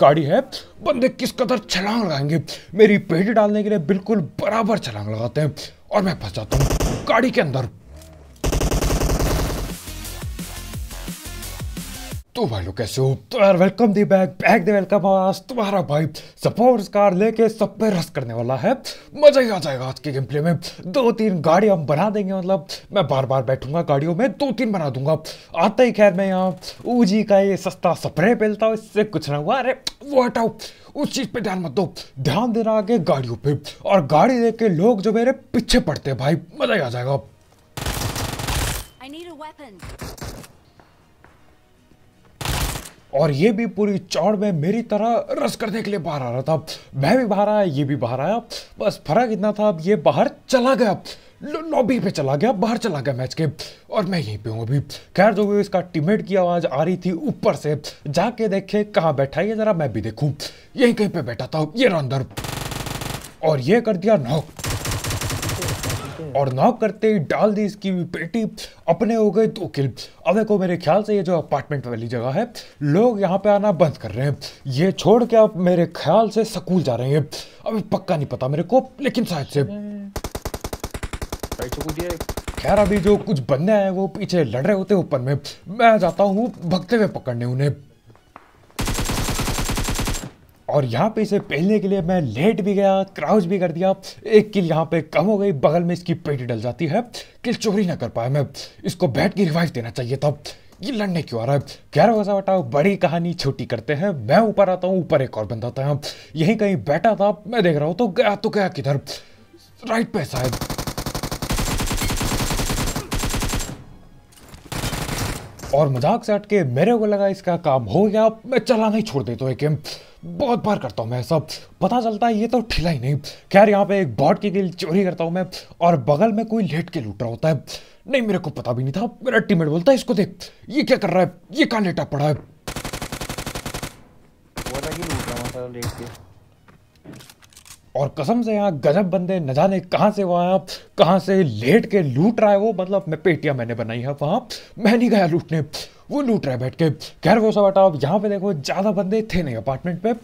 गाड़ी है बंदे किस कदर छलांग लगाएंगे मेरी पेट डालने के लिए बिल्कुल बराबर छलांग लगाते हैं और मैं फंस जाता हूँ गाड़ी के अंदर तो भाई लोग कैसे हो तो यार welcome the back back the welcome आज तुम्हारा भाई सपोर्ट्स कार लेके सब पे रस करने वाला है मजा ही आ जाएगा आज के गेम प्ले में दो तीन गाड़ी हम बना देंगे मतलब मैं बार बार बैठूंगा गाड़ियों में दो तीन बना दूंगा आता ही खैर मैं यहाँ ऊजी का ये सस्ता स्प्रे पहनता हूँ इससे कुछ ना हुआ अरे वो हटाओ उस चीज पे ध्यान मत दो ध्यान देना आगे गाड़ियों पे और गाड़ी देख के लोग जो मेरे पीछे पड़ते भाई मजा ही आ जाएगा और ये भी पूरी चौड़ में मेरी तरह रस करने के लिए बाहर आ रहा था मैं भी बाहर आया ये भी बाहर आया बस फर्क इतना था अब ये बाहर चला गया लॉबी पे चला गया बाहर चला गया मैच के और मैं यहीं पे हूँ अभी खैर जो भी इसका टीमेट की आवाज़ आ रही थी ऊपर से जाके देखे कहाँ बैठा है ज़रा मैं भी देखूँ यहीं कहीं पे बैठा था ये रहा अंदर और ये कर दिया नॉक और ना करते ही डाल दी इसकी बेटी अपने हो गए दो तो किल अब देखो मेरे ख्याल से ये जो अपार्टमेंट वाली जगह है लोग यहाँ पे आना बंद कर रहे हैं ये छोड़ के आप मेरे ख्याल से स्कूल जा रहे हैं अभी पक्का नहीं पता मेरे को लेकिन शायद से खैर अभी जो कुछ बंदे हैं वो पीछे लड़ रहे होते ऊपर में मैं जाता हूँ भगते हुए पकड़ने उन्हें और यहाँ पे इसे पहनने के लिए मैं लेट भी गया क्राउच भी कर दिया एक किल यहाँ पे कम हो गई बगल में इसकी पेटी डल जाती है किल चोरी ना कर पाया मैं इसको बैठ के रिवाइव देना चाहिए था ये लड़ने क्यों आ रहा है ग्यारह बजा बटाओ बड़ी कहानी छोटी करते हैं मैं ऊपर आता हूँ ऊपर एक और बंदा है यहीं कहीं बैठा था मैं देख रहा हूँ तो गया तो गया किधर राइट पे शायद और मजाक से हट के मेरे को लगा इसका काम हो गया मैं चला नहीं छोड़ देता तो एक बहुत बार करता हूँ मैं सब पता चलता है ये तो ठिला ही नहीं खैर यहाँ पे एक बॉट की गिल चोरी करता हूँ मैं और बगल में कोई लेट के लूट रहा होता है नहीं मेरे को पता भी नहीं था मेरा टीमेट बोलता है इसको देख ये क्या कर रहा है ये कहाँ लेटा पड़ा है तो और कसम से यहाँ गजब बंदे न जाने कहाँ से वो आया कहाँ से लेट के लूट रहा है वो मतलब मैं पेटियाँ मैंने बनाई है वहाँ मैं नहीं गया लूटने वो लूट रहा है बैठ के खैर वो सब हटाओ यहाँ पे देखो ज़्यादा बंदे थे नहीं अपार्टमेंट पे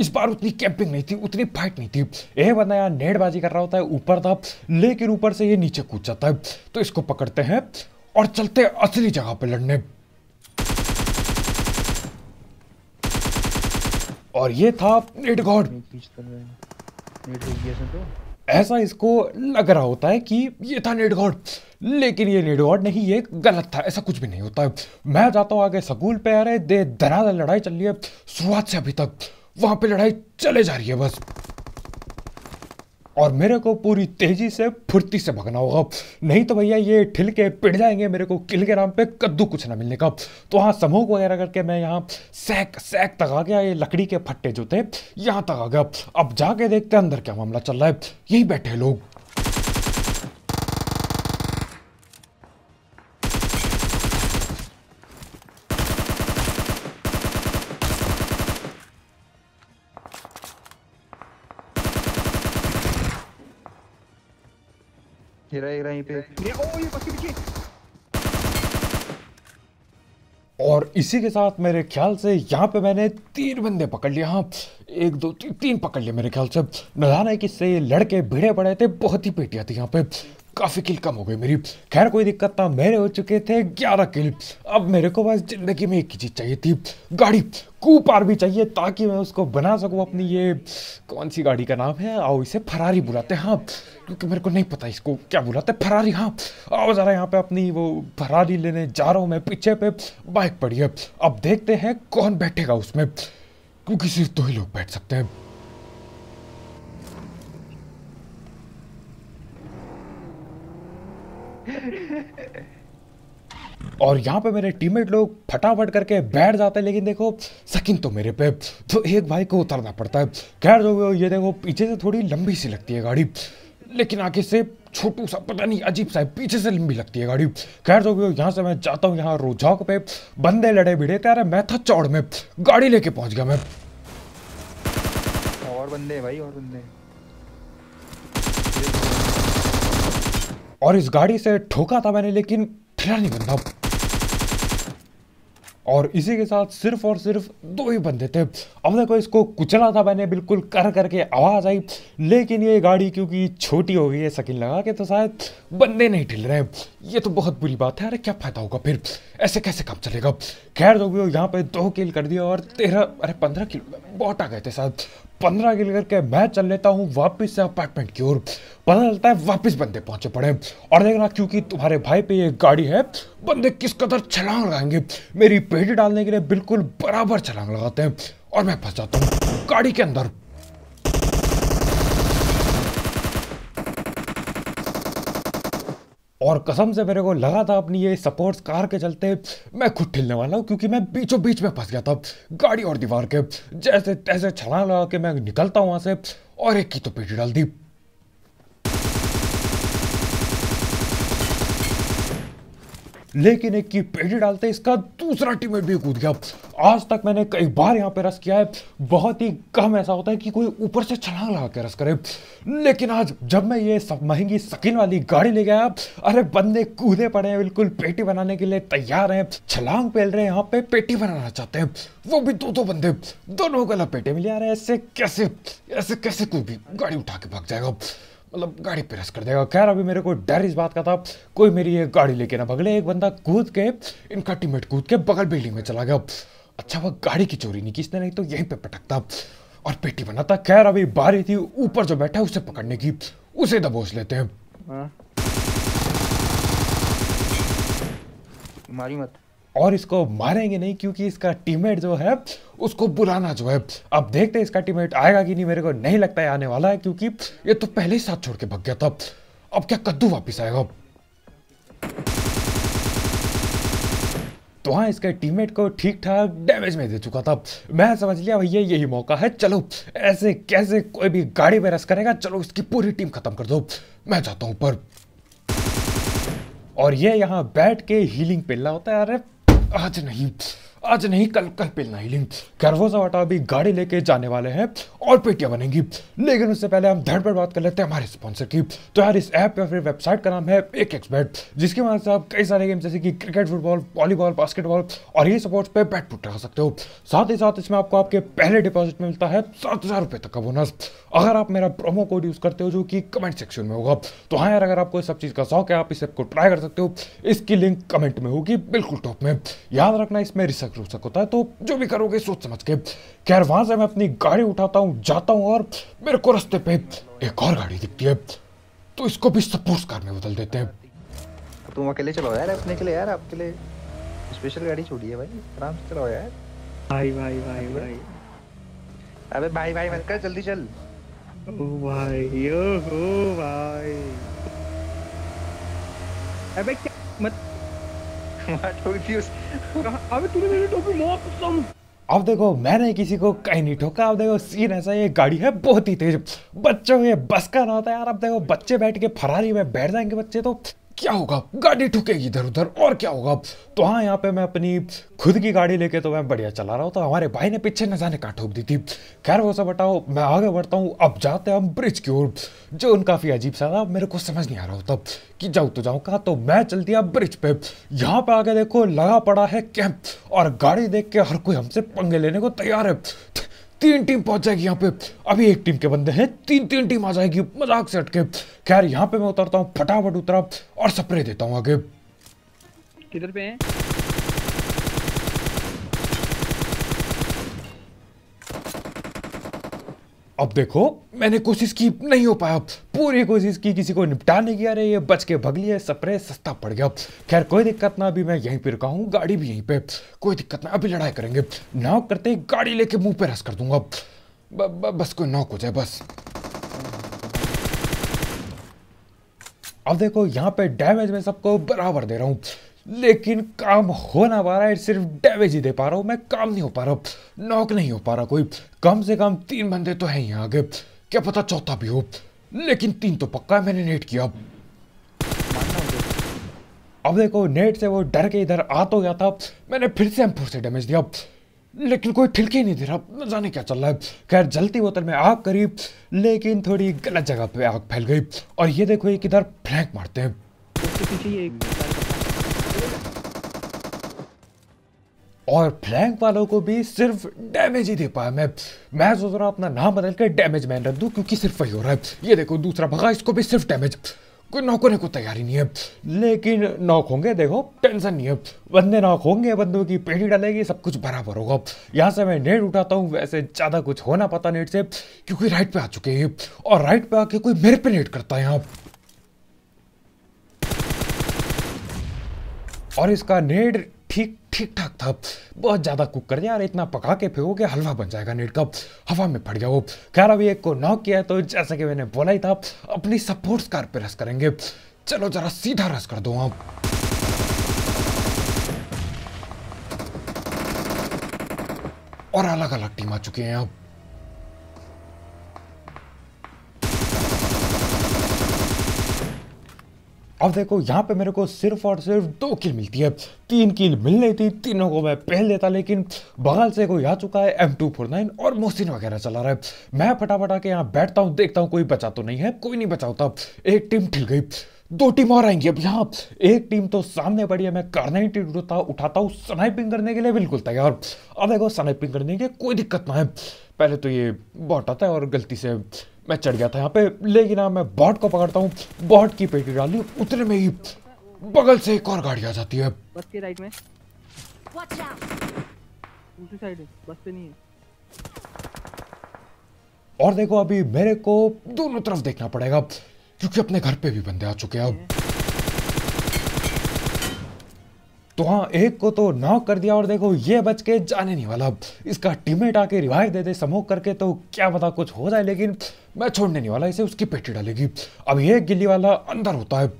इस बार उतनी कैंपिंग नहीं थी उतनी फाइट नहीं थी यह बंदा यहाँ नेटबाजी कर रहा होता है ऊपर था लेकिन ऊपर से ये नीचे कूद जाता है तो इसको पकड़ते हैं और चलते असली जगह पर लड़ने और ये था नेट गॉड तो ऐसा इसको लग रहा होता है कि ये था नेट गॉड लेकिन ये नेट गॉड नहीं ये गलत था ऐसा कुछ भी नहीं होता है मैं जाता हूँ आगे स्कूल पे आ रहे दे दराज लड़ाई चल रही है शुरुआत से अभी तक वहाँ पे लड़ाई चले जा रही है बस और मेरे को पूरी तेजी से फुर्ती से भगना होगा नहीं तो भैया ये ठिल के पिट जाएंगे मेरे को किल के नाम पे कद्दू कुछ ना मिलने का तो हाँ समूह वगैरह करके मैं यहाँ सैक सैक तक आ गया ये लकड़ी के फट्टे जो थे यहाँ तक आ गया अब जाके देखते हैं अंदर क्या मामला चल रहा है यही बैठे लोग यहीं पे ओ ये और इसी के साथ मेरे ख्याल से यहाँ पे मैंने तीन बंदे पकड़ लिए हाँ एक दो तीन तीन पकड़ लिए मेरे ख्याल से नजाना है कि इससे लड़के भिड़े पड़े थे बहुत ही पेटियाँ थी यहाँ पे काफ़ी किल कम हो गई मेरी खैर कोई दिक्कत ना मेरे हो चुके थे ग्यारह किल अब मेरे को बस ज़िंदगी में एक ही चीज़ चाहिए थी गाड़ी कूपार भी चाहिए ताकि मैं उसको बना सकूं अपनी ये कौन सी गाड़ी का नाम है आओ इसे फरारी बुलाते हैं हाँ क्योंकि मेरे को नहीं पता इसको क्या बुलाते फरारी हाँ आओ ज़रा यहाँ पे अपनी वो फरारी लेने जा रहा हूँ मैं पीछे पे बाइक पड़ी है अब देखते हैं कौन बैठेगा उसमें क्योंकि सिर्फ दो ही लोग बैठ सकते हैं और यहाँ पे मेरे टीममेट लोग फटाफट करके बैठ जाते हैं लेकिन देखो सकिन तो मेरे पे तो एक भाई को उतरना पड़ता है खैर जो ये देखो पीछे से थोड़ी लंबी सी लगती है गाड़ी लेकिन आगे से छोटू सा पता नहीं अजीब सा पीछे से लंबी लगती है गाड़ी खैर तो यहाँ से मैं जाता हूँ यहाँ रोजौक पे बंदे लड़े भिड़े कह रहे मैं था चौड़ में गाड़ी लेके पहुँच गया मैं और बंदे भाई और बंदे और इस गाड़ी से ठोका था मैंने लेकिन फिरा नहीं बंदा और इसी के साथ सिर्फ और सिर्फ दो ही बंदे थे अब देखो इसको कुचला था मैंने बिल्कुल कर करके आवाज़ आई लेकिन ये गाड़ी क्योंकि छोटी हो गई है सकिन लगा के तो शायद बंदे नहीं ढिल रहे ये तो बहुत बुरी बात है अरे क्या फ़ायदा होगा फिर ऐसे कैसे काम चलेगा खैर तो भी यहाँ पे दो किल कर दिया और तेरह अरे पंद्रह किलो बहुत आ गए थे शायद पंद्रह के करके मैं चल लेता हूँ वापस से अपार्टमेंट की ओर पता चलता है वापस बंदे पहुंचे पड़े और देखना क्योंकि तुम्हारे भाई पे ये गाड़ी है बंदे किस कदर छलांग लगाएंगे मेरी पेटी डालने के लिए बिल्कुल बराबर छलांग लगाते हैं और मैं फंस जाता हूँ गाड़ी के अंदर और कसम से मेरे को लगा था अपनी ये सपोर्ट्स कार के चलते मैं खुद ठिलने वाला हूँ क्योंकि मैं बीचों बीच में फंस गया था गाड़ी और दीवार के जैसे तैसे छलांग लगा के मैं निकलता हूँ वहाँ से और एक की तो पीटी डाल दी लेकिन एक की पेडी डालते इसका दूसरा टीममेट भी कूद गया आज तक मैंने कई बार यहाँ पे रस किया है बहुत ही कम ऐसा होता है कि कोई ऊपर से छलांग लगा के रस करे लेकिन आज जब मैं ये सब महंगी सकिन वाली गाड़ी ले गया अरे बंदे कूदे पड़े हैं बिल्कुल पेटी बनाने के लिए तैयार हैं छलांग पेल रहे हैं यहाँ पे पेटी बनाना चाहते हैं वो भी दो दो बंदे दोनों को लपेटे में ले आ रहे हैं ऐसे कैसे ऐसे कैसे कोई भी गाड़ी उठा के भाग जाएगा मतलब गाड़ी पे रस कर देगा खैर अभी मेरे को डर इस बात का था कोई मेरी ये गाड़ी लेके ना भगले एक बंदा कूद के इनका टीमेट कूद के बगल बिल्डिंग में चला गया अच्छा वह गाड़ी की चोरी नहीं की इसने नहीं तो यहीं पे पटकता और पेटी बनाता खैर अभी बारी थी ऊपर जो बैठा है उसे पकड़ने की उसे दबोच लेते हैं हाँ। मारी मत और इसको मारेंगे नहीं क्योंकि इसका टीममेट जो है उसको बुलाना जो है अब देखते हैं इसका टीममेट आएगा कि नहीं मेरे को नहीं लगता है आने वाला है क्योंकि ये तो पहले ही साथ छोड़ के भग गया था अब क्या कद्दू वापस आएगा तो हाँ इसके टीममेट को ठीक ठाक डैमेज में दे चुका था मैं समझ लिया भैया यही मौका है चलो ऐसे कैसे कोई भी गाड़ी में रस करेगा चलो इसकी पूरी टीम खत्म कर दो मैं जाता हूँ ऊपर और ये यहाँ बैठ के हीलिंग पिल्ला होता है अरे 啊，真的，你。आज नहीं कल कल पिलना ही लिंग गर्वोजा वाटा भी गाड़ी लेके जाने वाले हैं और पेटिया बनेंगी लेकिन उससे पहले हम धड़ पर बात कर लेते हैं हमारे स्पॉन्सर की तो यार इस ऐप या फिर वेबसाइट का नाम है एक एक्सपर्ट जिसकी मदद से आप कई सारे गेम जैसे कि क्रिकेट फुटबॉल वॉलीबॉल बास्केटबॉल और ये स्पोर्ट्स पे बैट फुट लगा सकते हो साथ ही साथ इसमें आपको आपके पहले डिपॉजिट में मिलता है सात हज़ार रुपए तक का बोनस अगर आप मेरा प्रोमो कोड यूज़ करते हो जो कि कमेंट सेक्शन में होगा तो हाँ यार अगर आपको सब चीज़ का शौक है आप इस ऐप को ट्राई कर सकते हो इसकी लिंक कमेंट में होगी बिल्कुल टॉप में याद रखना इसमें रिसर्च आवश्यक रूप होता है तो जो भी करोगे सोच समझ के खैर वहां से मैं अपनी गाड़ी उठाता हूँ जाता हूँ और मेरे को रास्ते पे एक और गाड़ी दिखती है तो इसको भी सपोर्ट कार में बदल देते हैं तो तुम अकेले चलो यार अपने के लिए यार आपके लिए स्पेशल गाड़ी छोड़ी है भाई आराम से चलाओ यार भाई भाई भाई भाई अबे भाई भाई मत कर जल्दी चल ओ भाई ओ हो भाई अबे क्या मत अब देखो मैंने किसी को कहीं नहीं ठोका अब देखो सीन ऐसा ये गाड़ी है बहुत ही तेज बच्चों ये बस का ना होता है यार अब देखो बच्चे बैठ के फरारी में बैठ जाएंगे बच्चे तो क्या होगा गाड़ी ठुकेगी इधर उधर और क्या होगा तो हाँ यहाँ पे मैं अपनी खुद की गाड़ी लेके तो मैं बढ़िया चला रहा हूँ तो हमारे भाई ने पीछे न जाने का ठोक दी थी खैर वो सब बताओ मैं आगे बढ़ता हूँ अब जाते हैं हम ब्रिज की ओर जो उन काफ़ी अजीब सा था मेरे को समझ नहीं आ रहा होता कि जाऊँ तो जाऊँ कहा तो मैं चल दिया ब्रिज पे यहाँ पे आगे देखो लगा पड़ा है कैंप और गाड़ी देख के हर कोई हमसे पंगे लेने को तैयार है तीन टीम पहुंच जाएगी यहाँ पे अभी एक टीम के बंदे हैं तीन तीन टीम आ जाएगी मजाक से हटके खैर यहाँ पे मैं उतरता हूँ फटाफट उतरा और सप्रे देता हूँ आगे किधर पे हैं अब देखो मैंने कोशिश की नहीं हो पाया पूरी कोशिश की किसी को निपटाने की रही है बच के भग लिया स्प्रे सस्ता पड़ गया खैर कोई दिक्कत ना अभी मैं यहीं पर रुका हूँ गाड़ी भी यहीं पे कोई दिक्कत ना अभी लड़ाई करेंगे नाव करते ही गाड़ी लेके मुंह पे रस कर दूंगा ब, ब, बस कोई नौक हो जाए बस अब देखो यहाँ पे डैमेज में सबको बराबर दे रहा हूँ लेकिन काम हो ना पा रहा है सिर्फ डैमेज ही दे पा रहा हूँ मैं काम नहीं हो पा रहा नॉक नहीं हो पा रहा कोई कम से कम तीन बंदे तो हैं यहाँ आगे क्या पता चौथा भी हो लेकिन तीन तो पक्का है मैंने नेट किया अब देखो नेट से वो डर के इधर आ तो गया था मैंने फिर से एम्पोर से डैमेज दिया लेकिन कोई ठिलके नहीं दे रहा न जाने क्या चल रहा है खैर जलती बोतल में आग करी लेकिन थोड़ी गलत जगह पे आग फैल गई और ये देखो ये किधर फ्लैंक मारते हैं तो और प्लैंक वालों को भी सिर्फ डैमेज ही दे पाया मैं मैं सोच रहा हूँ अपना नाम बदल कर डैमेज मैन रख दूँ क्योंकि सिर्फ वही हो रहा है ये देखो दूसरा भगा इसको भी सिर्फ डैमेज कोई नॉक होने को तैयारी नहीं है लेकिन नॉक होंगे देखो टेंशन नहीं है बंदे नॉक होंगे बंदों की पेटी डालेगी सब कुछ बराबर होगा यहाँ से मैं नेट उठाता हूँ वैसे ज़्यादा कुछ होना पता नेट से क्योंकि राइट पे आ चुके हैं और राइट पे आके कोई मेरे पे नेट करता है यहाँ और इसका नेट ठीक ठीक ठाक था बहुत ज़्यादा कुक कर दिया और इतना पका के फेंकोगे हलवा बन जाएगा नेट का हवा में फट गया वो खैर अभी एक को नॉक किया तो जैसा कि मैंने बोला ही था अपनी सपोर्ट्स कार पे रस करेंगे चलो जरा सीधा रस कर दो आप और अलग अलग टीम आ चुके हैं अब अब देखो यहाँ पे मेरे को सिर्फ और सिर्फ दो किल मिलती है तीन किल मिल रही थी तीनों को मैं पहन लेता लेकिन बगल से कोई आ चुका है एम टू फोर नाइन और मोहसिन वगैरह चला रहा है मैं फटाफट आके यहाँ बैठता हूँ देखता हूँ कोई बचा तो नहीं है कोई नहीं बचा होता एक टीम ठिल गई दो टीम और आएंगी अब यहाँ एक टीम तो सामने पड़ी है मैं करना ही होता उठाता हूँ स्नाइपिंग करने के लिए बिल्कुल तैयार अब देखो स्नाइपिंग करने के कोई दिक्कत ना है पहले तो ये बॉट आता है और गलती से मैं चढ़ गया था यहाँ पे लेकिन अब हाँ, मैं बॉट को पकड़ता हूँ बॉट की पेटी डाली उतने में ही बगल से एक और गाड़ी आ जाती है बस के राइट में दूसरी साइड पे नहीं है और देखो अभी मेरे को दोनों तरफ देखना पड़ेगा क्योंकि अपने घर पे भी बंदे आ चुके हैं अब तो हाँ एक को तो नॉक कर दिया और देखो ये बच के जाने नहीं वाला इसका टीममेट आके रिवाइव दे दे समोक करके तो क्या पता कुछ हो जाए लेकिन मैं छोड़ने नहीं वाला इसे उसकी पेटी डालेगी अब ये गिल्ली वाला अंदर होता है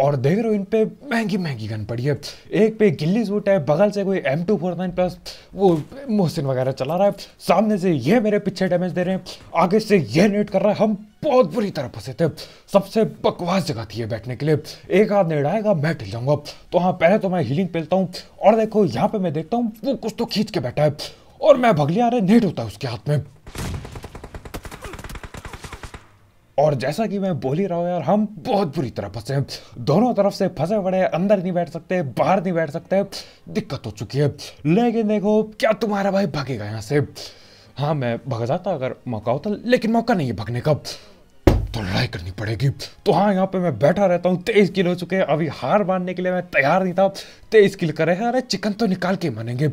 और देख रहे हो इन पे महंगी महंगी गन पड़ी है एक पे गिल्ली सूट है बगल से कोई M two four nine plus वो मोहसिन वगैरह चला रहा है सामने से ये मेरे पीछे डैमेज दे रहे हैं आगे से ये नेट कर रहा है हम बहुत बुरी तरह फंसे थे सबसे बकवास जगह थी ये बैठने के लिए एक हाथ नेट आएगा मैं ठिल जाऊंगा तो हाँ पहले तो मैं हीलिंग पेलता हूँ और देखो यहाँ पे मैं देखता हूँ वो कुछ तो खींच के बैठा है और मैं भगलिया आ रहा है नेट होता है उसके हाथ में और जैसा कि मैं बोल ही रहा हूँ यार हम बहुत बुरी तरह फंसे हैं दोनों तरफ से फंसे पड़े अंदर नहीं बैठ सकते बाहर नहीं बैठ सकते दिक्कत हो चुकी है लेकिन देखो क्या तुम्हारा भाई भागेगा यहाँ से हाँ मैं भग जाता अगर मौका होता तो, लेकिन मौका नहीं है भगने का तो लड़ाई करनी पड़ेगी तो हाँ यहाँ पे मैं बैठा रहता हूँ तेईस किल हो चुके हैं अभी हार मानने के लिए मैं तैयार नहीं था तेईस किल करे हैं अरे चिकन तो निकाल के मानेंगे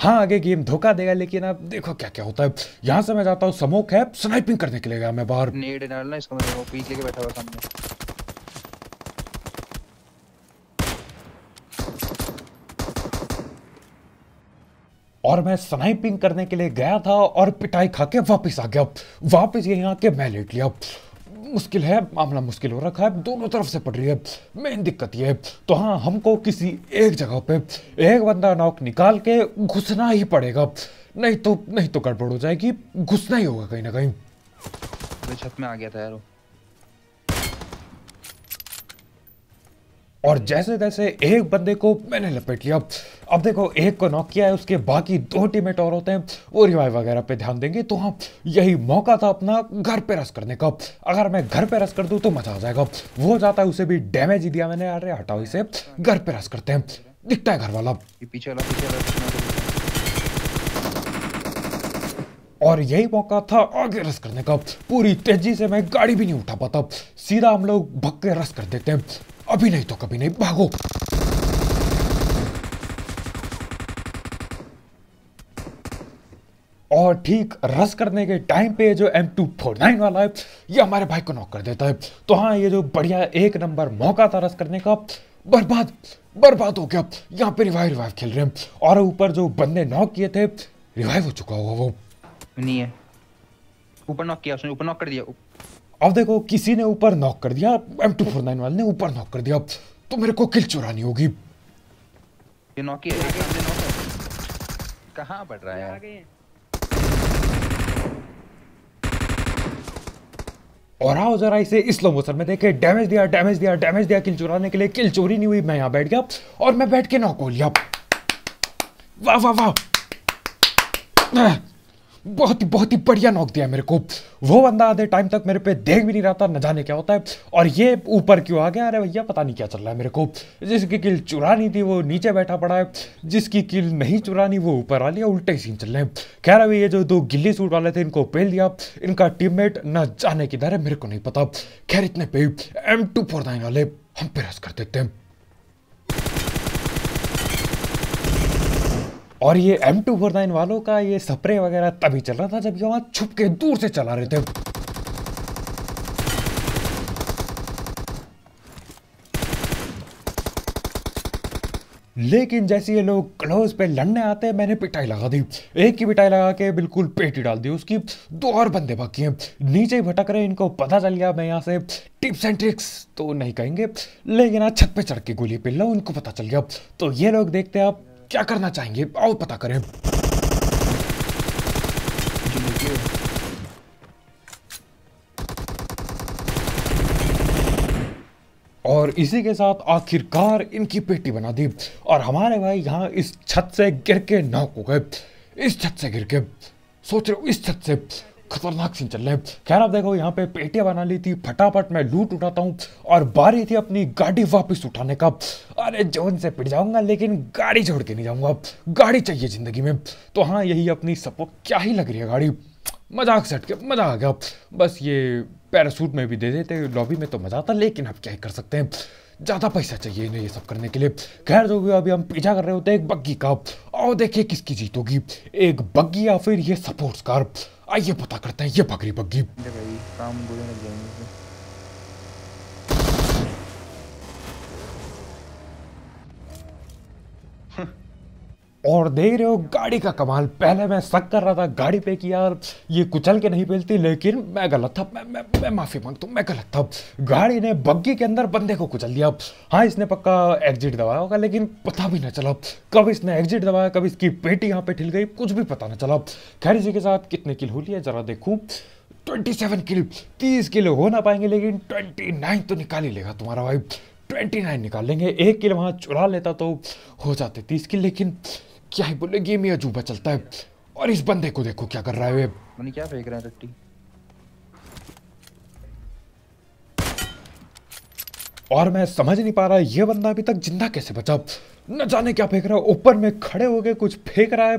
हाँ आगे गेम धोखा देगा लेकिन अब देखो क्या क्या होता है यहाँ से मैं जाता हूँ समोक है स्नाइपिंग करने के लिए गया मैं बाहर और मैं स्नाइपिंग करने के लिए गया था और पिटाई खा के वापस आ गया वापस ये यहाँ के मैं लेट लिया मुश्किल है मामला मुश्किल हो रखा है दोनों तरफ से पड़ रही है मेन दिक्कत ये है तो हाँ हमको किसी एक जगह पे एक बंदा नौक निकाल के घुसना ही पड़ेगा नहीं तो नहीं तो गड़बड़ हो जाएगी घुसना ही होगा कहीं ना कहीं छत में आ गया था यार और जैसे तैसे एक बंदे को मैंने लपेट लिया अब देखो एक को नॉक किया है उसके बाकी दो टीमेट और होते हैं वो रिवाइव वगैरह पे ध्यान देंगे तो हाँ यही मौका था अपना घर पे रस करने का अगर मैं घर पे रस कर दूँ तो मजा आ जाएगा वो जाता है उसे भी डैमेज ही दिया मैंने अरे हटाओ इसे घर पे रस करते हैं दिखता है घर वाला पीछे वाला पीछे और यही मौका था आगे रस करने का पूरी तेजी से मैं गाड़ी भी नहीं उठा पाता सीधा हम लोग भक्के रस कर देते हैं अभी नहीं तो कभी नहीं भागो और ठीक रस करने के टाइम पे जो एम टू फोर नाइन वाला है ये हमारे भाई को नॉक कर देता है तो हाँ ये जो बढ़िया एक नंबर मौका था रस करने का बर्बाद बर्बाद हो गया यहाँ पे रिवाइव रिवाइव खेल रहे हैं और ऊपर जो बंदे नॉक किए थे रिवाइव हो चुका हुआ वो नहीं है ऊपर नॉक किया उसने ऊपर नॉक कर दिया उप... अब देखो किसी ने ऊपर नॉक कर दिया एम टू फोर नाइन वाले ने ऊपर नॉक कर दिया अब तो मेरे को किल चुरानी होगी ये कहाँ बढ़ रहा है और आओ जरा इसे स्लो मोशन में देखे डैमेज दिया डैमेज दिया डैमेज दिया किल चुराने के लिए किल चोरी नहीं हुई मैं यहां बैठ गया और मैं बैठ के नौ को लिया वाह वाह वाह बहुत ही बहुत ही बढ़िया नॉक दिया मेरे को वो बंदा आधे टाइम तक मेरे पे देख भी नहीं रहा था न जाने क्या होता है और ये ऊपर क्यों आ गया अरे भैया पता नहीं क्या चल रहा है मेरे को जिसकी किल चुरानी थी वो नीचे बैठा पड़ा है जिसकी किल नहीं चुरानी वो ऊपर आ लिया उल्टे सीन चल रहे हैं खैर अभी ये जो दो गिल्ली सूट वाले थे इनको पेल दिया इनका टीम न जाने किधर है मेरे को नहीं पता खैर इतने पे एम टू फोर नाइन वाले हम पे रस कर देते हैं और ये एम टू फोर नाइन वालों का ये स्प्रे वगैरह तभी चल रहा था जब ये वहां छुप के दूर से चला रहे थे लेकिन जैसे ये लोग क्लोज पे लड़ने आते हैं मैंने पिटाई लगा दी एक की पिटाई लगा के बिल्कुल पेटी डाल दी उसकी दो और बंदे बाकी हैं नीचे ही भटक रहे इनको पता चल गया मैं यहाँ से टिप्स एंड ट्रिक्स तो नहीं कहेंगे लेकिन आज छत पे चढ़ के गोली पिल्ला उनको पता चल गया तो ये लोग देखते हैं आप क्या करना चाहेंगे आओ पता करें और इसी के साथ आखिरकार इनकी पेटी बना दी और हमारे भाई यहाँ इस छत से गिर के नाक हो गए इस छत से गिर के सोच रहे हो इस छत से खतरनाक सीन चल रहे हैं खैर आप देखो यहाँ पे पेटियाँ बना ली थी फटाफट मैं लूट उठाता हूँ और बारी थी अपनी गाड़ी वापस उठाने का अरे जोन से पिट जाऊंगा लेकिन गाड़ी छोड़ के नहीं जाऊंगा गाड़ी चाहिए ज़िंदगी में तो हाँ यही अपनी सपोर्ट क्या ही लग रही है गाड़ी मजाक सेट के मज़ा आ गया बस ये पैरासूट में भी दे देते लॉबी में तो मज़ा आता लेकिन आप क्या ही कर सकते हैं ज़्यादा पैसा चाहिए इन्हें ये सब करने के लिए खैर जो भी अभी हम पीछा कर रहे होते हैं एक बग्गी का और देखिए किसकी जीत होगी एक बग्गी या फिर ये सपोर्ट्स कार आइए पता करते हैं ये बकरी बग्गी काम बुरे लग जाएंगे और दे रहे हो गाड़ी का कमाल पहले मैं शक कर रहा था गाड़ी पे कि यार ये कुचल के नहीं मिलती लेकिन मैं गलत था मैं मैं मैं माफ़ी मांगता हूँ मैं गलत था गाड़ी ने बग्गी के अंदर बंदे को कुचल दिया हाँ इसने पक्का एग्जिट दबाया होगा लेकिन पता भी ना चला कब इसने एग्जिट दबाया कब इसकी पेटी यहाँ पे ठिल गई कुछ भी पता ना चला खैर इसी के साथ कितने किल हो लिया ज़रा देखूँ ट्वेंटी सेवन किल तीस किल हो ना पाएंगे लेकिन ट्वेंटी नाइन तो निकाल ही लेगा तुम्हारा भाई ट्वेंटी नाइन निकाल लेंगे एक किल वहाँ चुरा लेता तो हो जाते तीस किल लेकिन क्या ही बोले गेम ही अजूबा चलता है और इस बंदे को देखो क्या कर रहा है वे क्या फेंक रहा है रट्टी और मैं समझ नहीं पा रहा ये बंदा अभी तक जिंदा कैसे बचा न जाने क्या फेंक रहा है ऊपर में खड़े हो गए कुछ फेंक रहा है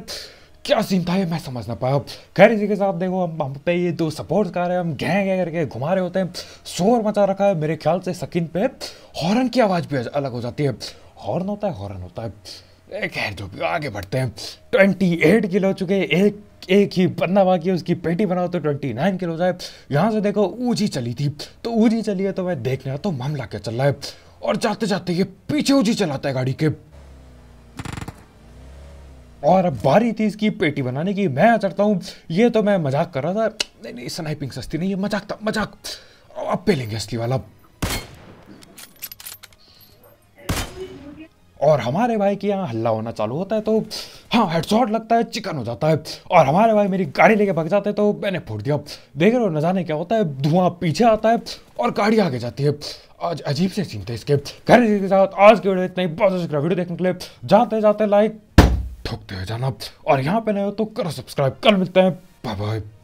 क्या सीन था ये मैं समझ ना पाया खैर इसी के साथ देखो हम हम पे ये दो सपोर्ट कर रहे हैं हम गह गह करके घुमा रहे होते हैं शोर मचा रखा है मेरे ख्याल से सकिन पे हॉर्न की आवाज़ भी अलग हो जाती है हॉर्न होता है हॉर्न होता है खैर जो भी आगे बढ़ते हैं ट्वेंटी एट किलो चुके एक एक ही बंदा बाकी है उसकी पेटी बनाओ तो ट्वेंटी नाइन किलो जाए यहाँ से देखो ऊँची चली थी तो ऊँची चली है तो मैं देखने आता तो मामला क्या चल रहा है और जाते जाते ये पीछे ऊँची चलाता है गाड़ी के और अब बारी थी इसकी पेटी बनाने की मैं चढ़ता हूँ ये तो मैं मजाक कर रहा था नहीं नहीं स्नाइपिंग सस्ती नहीं है मजाक था मजाक अब पे लेंगे असली वाला और हमारे भाई के यहाँ हल्ला होना चालू होता है तो हाँ हेडसॉट लगता है चिकन हो जाता है और हमारे भाई मेरी गाड़ी लेके भाग जाते हैं तो मैंने फूट दिया देख रहे हो न जाने क्या होता है धुआं पीछे आता है और गाड़ी आगे जाती है आज अजीब से सीन इसके घर के साथ आज की वीडियो इतना बहुत अच्छा वीडियो देखने के लिए जाते जाते लाइक ठोकते हो जाना और यहाँ पे नहीं हो तो करो सब्सक्राइब कल मिलते हैं बाय बाय